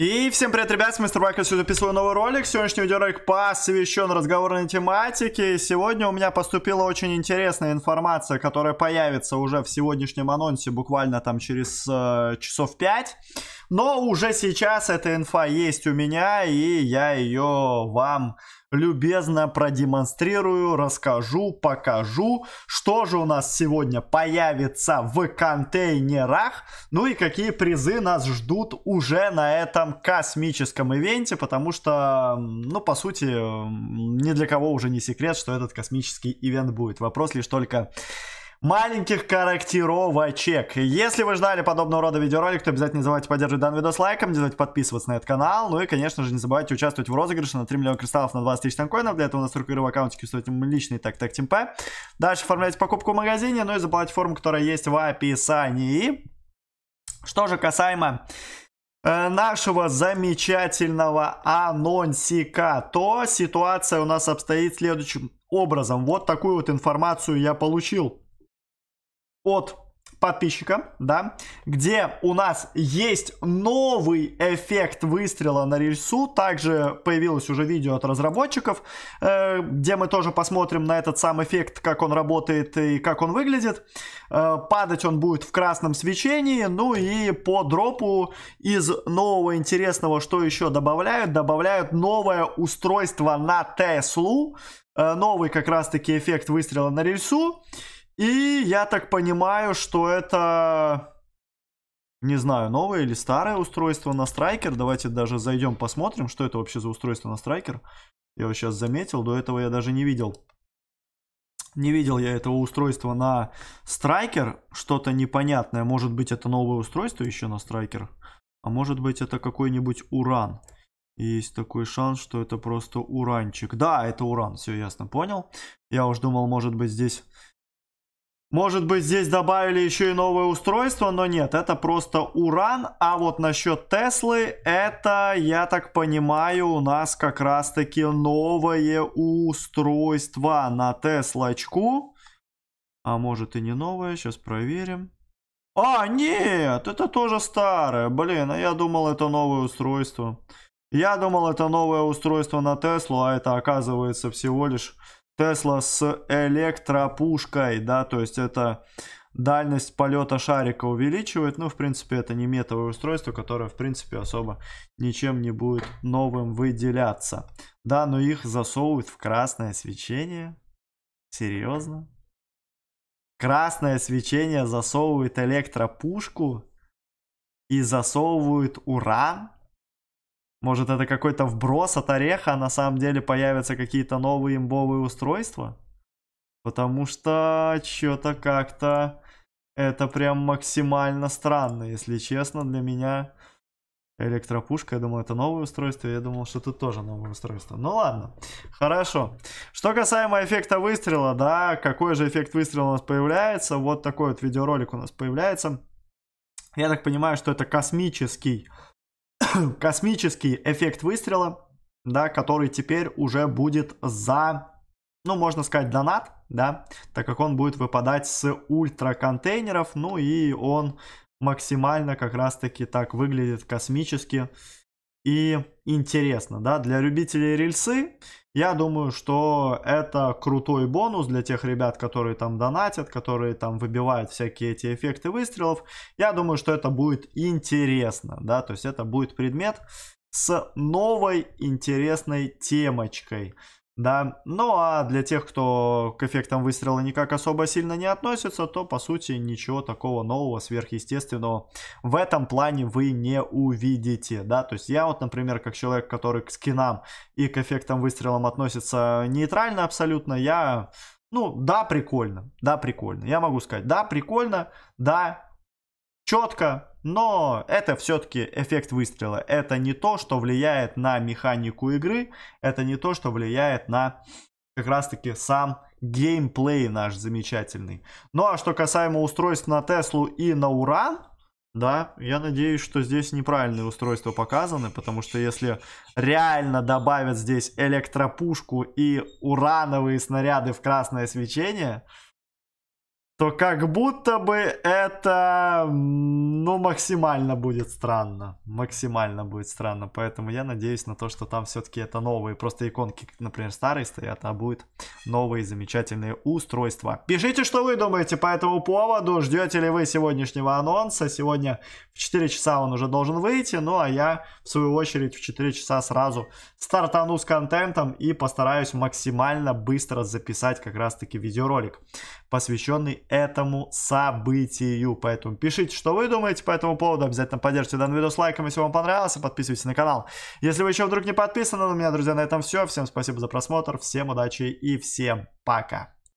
И всем привет, ребят, с Мистер Байк, я записываю новый ролик. Сегодняшний видеоролик посвящен разговорной тематике. Сегодня у меня поступила очень интересная информация, которая появится уже в сегодняшнем анонсе, буквально там через э, часов 5. Но уже сейчас эта инфа есть у меня, и я ее вам любезно продемонстрирую, расскажу, покажу, что же у нас сегодня появится в контейнерах, ну и какие призы нас ждут уже на этом космическом ивенте, потому что, ну, по сути, ни для кого уже не секрет, что этот космический ивент будет. Вопрос лишь только маленьких корректировочек. Если вы ждали подобного рода видеоролик, то обязательно не забывайте поддерживать данный видос лайком, не забывайте подписываться на этот канал, ну и, конечно же, не забывайте участвовать в розыгрыше на 3 миллиона кристаллов на 20 тысяч танкоинов. Для этого у нас в в аккаунте стоит личный так так темпе. Дальше оформлять покупку в магазине, ну и за форму, которая есть в описании. Что же касаемо э, нашего замечательного анонсика, то ситуация у нас обстоит следующим образом. Вот такую вот информацию я получил от подписчика, да, где у нас есть новый эффект выстрела на рельсу. Также появилось уже видео от разработчиков, э, где мы тоже посмотрим на этот сам эффект, как он работает и как он выглядит. Э, падать он будет в красном свечении. Ну и по дропу из нового интересного, что еще добавляют? Добавляют новое устройство на Теслу. Э, новый как раз-таки эффект выстрела на рельсу. И я так понимаю, что это... Не знаю, новое или старое устройство на страйкер. Давайте даже зайдем посмотрим, что это вообще за устройство на страйкер. Я его сейчас заметил, до этого я даже не видел. Не видел я этого устройства на страйкер. Что-то непонятное. Может быть это новое устройство еще на страйкер. А может быть это какой-нибудь уран. Есть такой шанс, что это просто уранчик. Да, это уран, все ясно, понял. Я уж думал, может быть здесь может быть здесь добавили еще и новое устройство, но нет, это просто уран. А вот насчет Теслы, это, я так понимаю, у нас как раз таки новое устройство на Теслочку. А может и не новое, сейчас проверим. А, нет, это тоже старое. Блин, а я думал это новое устройство. Я думал это новое устройство на Теслу, а это оказывается всего лишь Тесла с электропушкой, да, то есть это дальность полета шарика увеличивает. Ну, в принципе, это не метовое устройство, которое, в принципе, особо ничем не будет новым выделяться. Да, но их засовывают в красное свечение. Серьезно? Красное свечение засовывает электропушку и засовывают уран может, это какой-то вброс от ореха, а на самом деле появятся какие-то новые имбовые устройства? Потому что что-то как-то это прям максимально странно, если честно, для меня. Электропушка, я думаю, это новое устройство. Я думал, что тут тоже новое устройство. Ну ладно, хорошо. Что касаемо эффекта выстрела, да, какой же эффект выстрела у нас появляется. Вот такой вот видеоролик у нас появляется. Я так понимаю, что это космический космический эффект выстрела, да, который теперь уже будет за, ну, можно сказать, донат, да, так как он будет выпадать с ультра контейнеров, ну и он максимально как раз-таки так выглядит космически и интересно, да, для любителей рельсы я думаю, что это крутой бонус для тех ребят, которые там донатят, которые там выбивают всякие эти эффекты выстрелов. Я думаю, что это будет интересно, да, то есть это будет предмет с новой интересной темочкой. Да, ну а для тех, кто к эффектам выстрела никак особо сильно не относится, то по сути ничего такого нового, сверхъестественного в этом плане вы не увидите, да, то есть я вот, например, как человек, который к скинам и к эффектам выстрелам относится нейтрально абсолютно, я, ну, да, прикольно, да, прикольно, я могу сказать, да, прикольно, да, четко, но это все-таки эффект выстрела. Это не то, что влияет на механику игры, это не то, что влияет на как раз-таки сам геймплей наш замечательный. Ну а что касаемо устройств на Теслу и на Уран, да, я надеюсь, что здесь неправильные устройства показаны, потому что если реально добавят здесь электропушку и урановые снаряды в красное свечение, то как будто бы это, ну, максимально будет странно. Максимально будет странно. Поэтому я надеюсь на то, что там все-таки это новые. Просто иконки, например, старые стоят, а будут новые замечательные устройства. Пишите, что вы думаете по этому поводу. Ждете ли вы сегодняшнего анонса? Сегодня в 4 часа он уже должен выйти. Ну, а я, в свою очередь, в 4 часа сразу стартану с контентом и постараюсь максимально быстро записать как раз-таки видеоролик, посвященный этому событию. Поэтому пишите, что вы думаете по этому поводу. Обязательно поддержите данный видос лайком, если вам понравился. Подписывайтесь на канал. Если вы еще вдруг не подписаны на ну, меня, друзья, на этом все. Всем спасибо за просмотр. Всем удачи и всем пока.